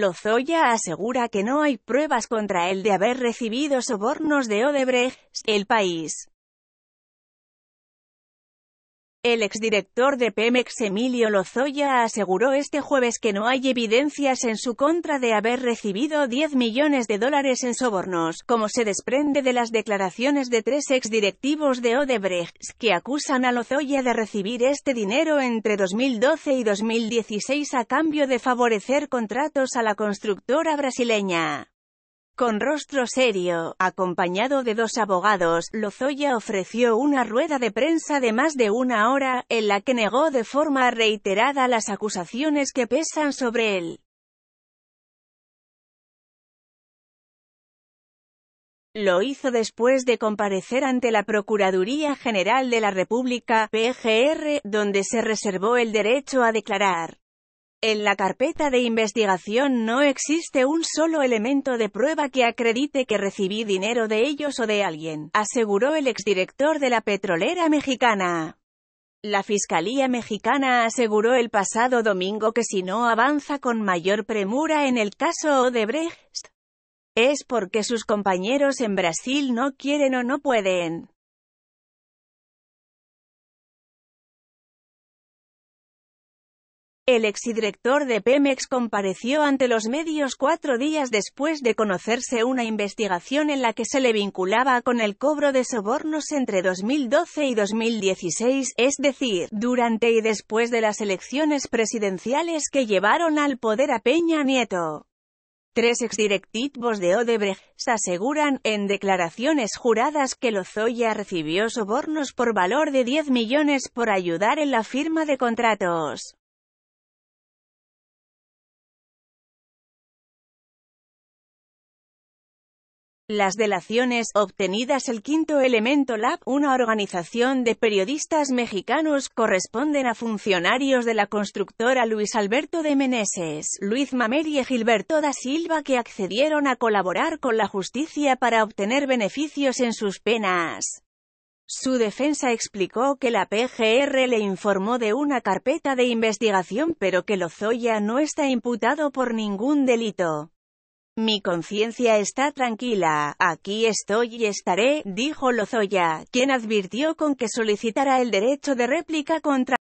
Lozoya asegura que no hay pruebas contra él de haber recibido sobornos de Odebrecht, el país. El exdirector de Pemex Emilio Lozoya aseguró este jueves que no hay evidencias en su contra de haber recibido 10 millones de dólares en sobornos, como se desprende de las declaraciones de tres exdirectivos de Odebrecht, que acusan a Lozoya de recibir este dinero entre 2012 y 2016 a cambio de favorecer contratos a la constructora brasileña. Con rostro serio, acompañado de dos abogados, Lozoya ofreció una rueda de prensa de más de una hora, en la que negó de forma reiterada las acusaciones que pesan sobre él. Lo hizo después de comparecer ante la Procuraduría General de la República, PGR, donde se reservó el derecho a declarar. En la carpeta de investigación no existe un solo elemento de prueba que acredite que recibí dinero de ellos o de alguien, aseguró el exdirector de la petrolera mexicana. La Fiscalía mexicana aseguró el pasado domingo que si no avanza con mayor premura en el caso Odebrecht, es porque sus compañeros en Brasil no quieren o no pueden. El exdirector de Pemex compareció ante los medios cuatro días después de conocerse una investigación en la que se le vinculaba con el cobro de sobornos entre 2012 y 2016, es decir, durante y después de las elecciones presidenciales que llevaron al poder a Peña Nieto. Tres exdirectivos de Odebrecht se aseguran, en declaraciones juradas, que Lozoya recibió sobornos por valor de 10 millones por ayudar en la firma de contratos. Las delaciones obtenidas el quinto elemento Lab, una organización de periodistas mexicanos, corresponden a funcionarios de la constructora Luis Alberto de Meneses, Luis Mamer y Gilberto da Silva que accedieron a colaborar con la justicia para obtener beneficios en sus penas. Su defensa explicó que la PGR le informó de una carpeta de investigación pero que Lozoya no está imputado por ningún delito. Mi conciencia está tranquila, aquí estoy y estaré, dijo Lozoya, quien advirtió con que solicitará el derecho de réplica contra